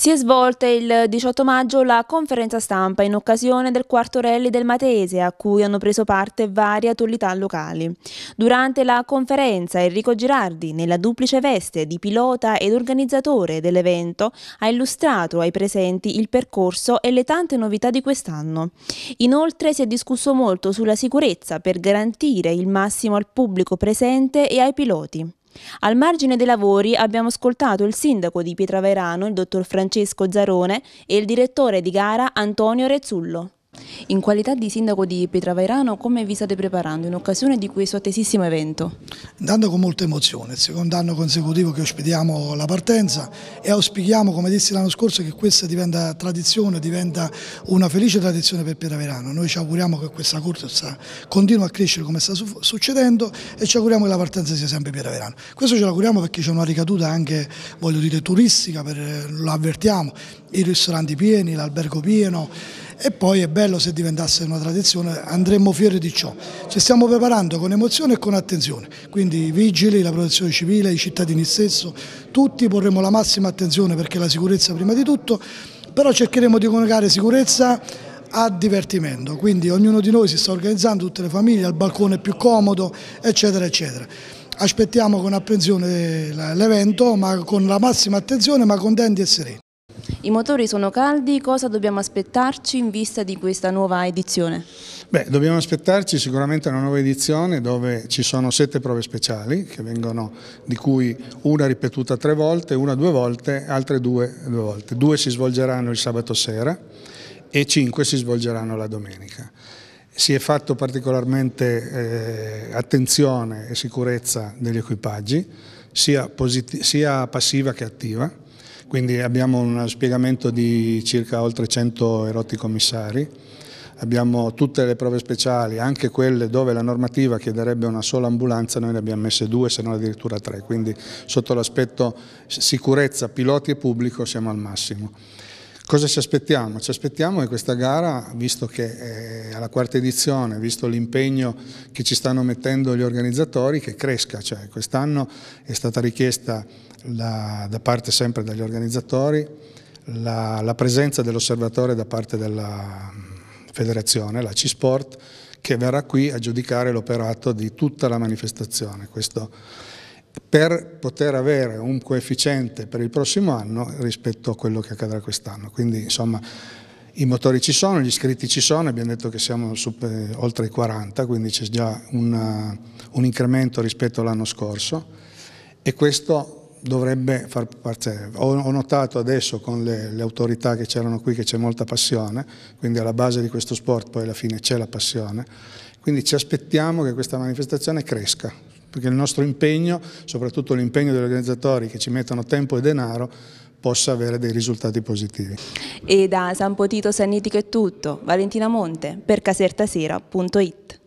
Si è svolta il 18 maggio la conferenza stampa in occasione del quarto rally del Matese a cui hanno preso parte varie autorità locali. Durante la conferenza Enrico Girardi, nella duplice veste di pilota ed organizzatore dell'evento, ha illustrato ai presenti il percorso e le tante novità di quest'anno. Inoltre si è discusso molto sulla sicurezza per garantire il massimo al pubblico presente e ai piloti. Al margine dei lavori abbiamo ascoltato il sindaco di Pietraverano, il dottor Francesco Zarone, e il direttore di gara Antonio Rezzullo. In qualità di sindaco di Pietraveirano, come vi state preparando in occasione di questo attesissimo evento? Intanto con molta emozione, il secondo anno consecutivo che ospitiamo la partenza e auspichiamo, come dissi l'anno scorso, che questa diventa tradizione, diventa una felice tradizione per Pietraveirano. Noi ci auguriamo che questa corsa continui a crescere come sta succedendo e ci auguriamo che la partenza sia sempre Pietraveirano. Questo ce l'auguriamo perché c'è una ricaduta anche, voglio dire, turistica, per, lo avvertiamo, i ristoranti pieni, l'albergo pieno e poi è bello se diventasse una tradizione, andremmo fieri di ciò. Ci stiamo preparando con emozione e con attenzione, quindi i vigili, la protezione civile, i cittadini stesso, tutti porremo la massima attenzione perché la sicurezza prima di tutto, però cercheremo di coniugare sicurezza a divertimento, quindi ognuno di noi si sta organizzando, tutte le famiglie, al balcone più comodo, eccetera, eccetera aspettiamo con apprensione l'evento, ma con la massima attenzione, ma contenti e sereni. I motori sono caldi, cosa dobbiamo aspettarci in vista di questa nuova edizione? Beh, dobbiamo aspettarci sicuramente una nuova edizione dove ci sono sette prove speciali, vengono, di cui una ripetuta tre volte, una due volte, altre due due volte. Due si svolgeranno il sabato sera e cinque si svolgeranno la domenica. Si è fatto particolarmente eh, attenzione e sicurezza degli equipaggi, sia, sia passiva che attiva quindi abbiamo un spiegamento di circa oltre 100 erotti commissari, abbiamo tutte le prove speciali, anche quelle dove la normativa chiederebbe una sola ambulanza, noi ne abbiamo messe due se non addirittura tre, quindi sotto l'aspetto sicurezza, piloti e pubblico siamo al massimo. Cosa ci aspettiamo? Ci aspettiamo che questa gara, visto che eh, è alla quarta edizione, visto l'impegno che ci stanno mettendo gli organizzatori, che cresca. Cioè, Quest'anno è stata richiesta la, da parte sempre degli organizzatori la, la presenza dell'osservatore da parte della mm, federazione, la C-Sport, che verrà qui a giudicare l'operato di tutta la manifestazione. Questo per poter avere un coefficiente per il prossimo anno rispetto a quello che accadrà quest'anno. Quindi insomma i motori ci sono, gli iscritti ci sono, abbiamo detto che siamo super, eh, oltre i 40, quindi c'è già una, un incremento rispetto all'anno scorso e questo dovrebbe far parte. Ho, ho notato adesso con le, le autorità che c'erano qui che c'è molta passione, quindi alla base di questo sport poi alla fine c'è la passione, quindi ci aspettiamo che questa manifestazione cresca, perché il nostro impegno, soprattutto l'impegno degli organizzatori che ci mettono tempo e denaro, possa avere dei risultati positivi. E da San Potito Sannitico è tutto. Valentina Monte per casertasera.it